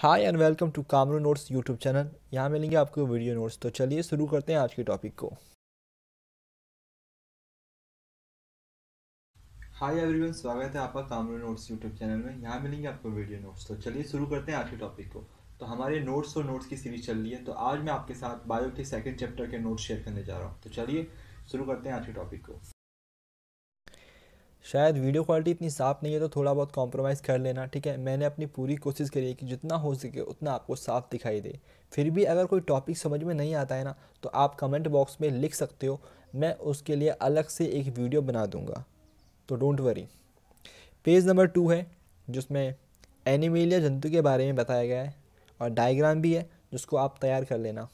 hi and welcome to Kamru notes YouTube channel यहाँ मिलेंगे आपको वीडियो नोट्स तो चलिए शुरू करते हैं आज के टॉपिक को हाय एवरीवन स्वागत है आपका कामरू नोट्स यूट्यूब चैनल में यहाँ मिलेंगे आपको वीडियो नोट्स तो चलिए शुरू करते हैं आज के टॉपिक को तो हमारे नोट्स और नोट्स की सीरीज चल रही है तो आज मैं आपके साथ बायो के सेकंड चैप्टर के नोट्स शेयर करने जा रहा हूँ तो चलिए शुरू करते हैं आज के टॉपिक को शायद वीडियो क्वालिटी इतनी साफ़ नहीं है तो थोड़ा बहुत कॉम्प्रोमाइज़ कर लेना ठीक है मैंने अपनी पूरी कोशिश करी है कि जितना हो सके उतना आपको साफ़ दिखाई दे फिर भी अगर कोई टॉपिक समझ में नहीं आता है ना तो आप कमेंट बॉक्स में लिख सकते हो मैं उसके लिए अलग से एक वीडियो बना दूँगा तो don't worry page number two है जिसमें एनिमेलिया जंतु के बारे में बताया गया है और डायग्राम भी है जिसको आप तैयार कर लेना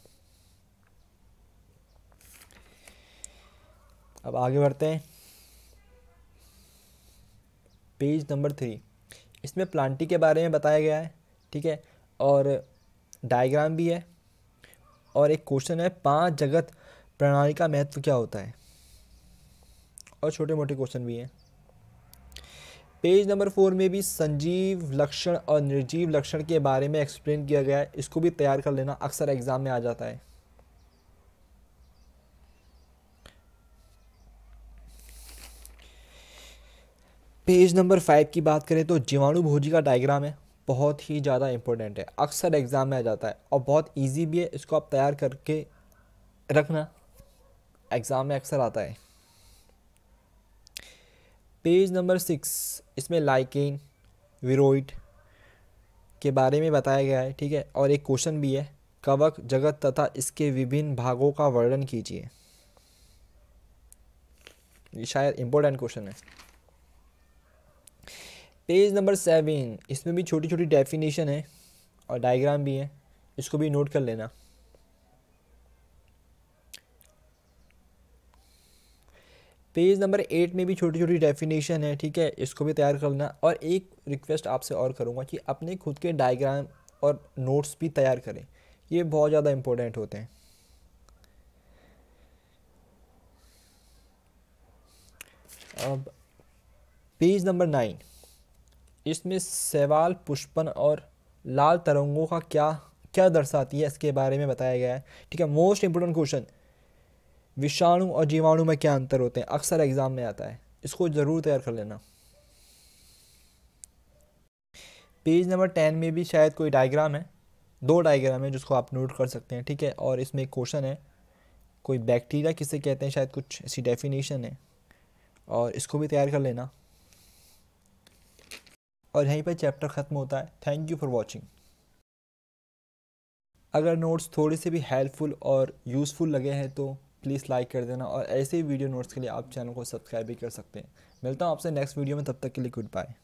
अब आगे बढ़ते हैं पेज नंबर थ्री इसमें प्लांटी के बारे में बताया गया है ठीक है और डायग्राम भी है और एक क्वेश्चन है पांच जगत प्रणाली का महत्व क्या होता है और छोटे मोटे क्वेश्चन भी हैं पेज नंबर फोर में भी संजीव लक्षण और निर्जीव लक्षण के बारे में एक्सप्लेन किया गया है इसको भी तैयार कर लेना अक्सर एग्ज़ाम में आ जाता है पेज नंबर फाइव की बात करें तो जीवाणु भोजी का डायग्राम है बहुत ही ज़्यादा इंपॉर्टेंट है अक्सर एग्ज़ाम में आ जाता है और बहुत इजी भी है इसको आप तैयार करके रखना एग्ज़ाम में अक्सर आता है पेज नंबर सिक्स इसमें लाइकेन विरोइड के बारे में बताया गया है ठीक है और एक क्वेश्चन भी है कवक जगत तथा इसके विभिन्न भागों का वर्णन कीजिए ये शायद इम्पोर्टेंट क्वेश्चन है पेज नंबर सेवन इसमें भी छोटी छोटी डेफिनेशन है और डायग्राम भी है इसको भी नोट कर लेना पेज नंबर एट में भी छोटी छोटी डेफिनेशन है ठीक है इसको भी तैयार कर लेना और एक रिक्वेस्ट आपसे और करूँगा कि अपने खुद के डायग्राम और नोट्स भी तैयार करें ये बहुत ज़्यादा इम्पोर्टेंट होते हैं अब पेज नंबर नाइन इसमें सेवाल पुष्पन और लाल तरंगों का क्या क्या दर्शाती है इसके बारे में बताया गया है ठीक है मोस्ट इंपोर्टेंट क्वेश्चन विषाणु और जीवाणु में क्या अंतर होते हैं अक्सर एग्ज़ाम में आता है इसको ज़रूर तैयार कर लेना पेज नंबर टेन में भी शायद कोई डायग्राम है दो डायग्राम है जिसको आप नोट कर सकते हैं ठीक है और इसमें एक क्वेश्चन है कोई बैक्टीरिया किसे कहते हैं शायद कुछ ऐसी डेफिनेशन है और इसको भी तैयार कर लेना और यहीं पर चैप्टर ख़त्म होता है थैंक यू फॉर वॉचिंग अगर नोट्स थोड़े से भी हेल्पफुल और यूज़फुल लगे हैं तो प्लीज़ लाइक कर देना और ऐसे ही वीडियो नोट्स के लिए आप चैनल को सब्सक्राइब भी कर सकते हैं मिलता हूँ आपसे नेक्स्ट वीडियो में तब तक के लिए गुड बाय